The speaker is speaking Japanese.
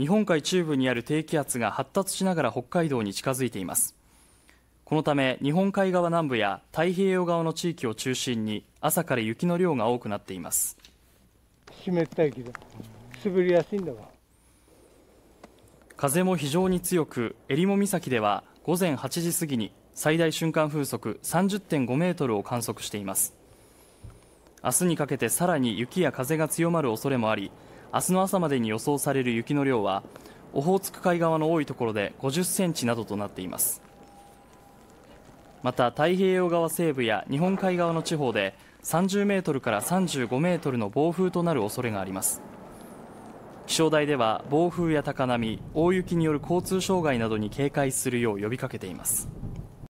日本海中部にある低気圧が発達しながら北海道に近づいていますこのため日本海側南部や太平洋側の地域を中心に朝から雪の量が多くなっています湿った雪だ滑りやすいんだわ風も非常に強く襟裳岬では午前8時過ぎに最大瞬間風速30.5メートルを観測しています明日にかけてさらに雪や風が強まる恐れもあり明日の朝までに予想される雪の量はオホーツク海側の多いところで50センチなどとなっていますまた太平洋側西部や日本海側の地方で30メートルから35メートルの暴風となる恐れがあります気象台では暴風や高波大雪による交通障害などに警戒するよう呼びかけています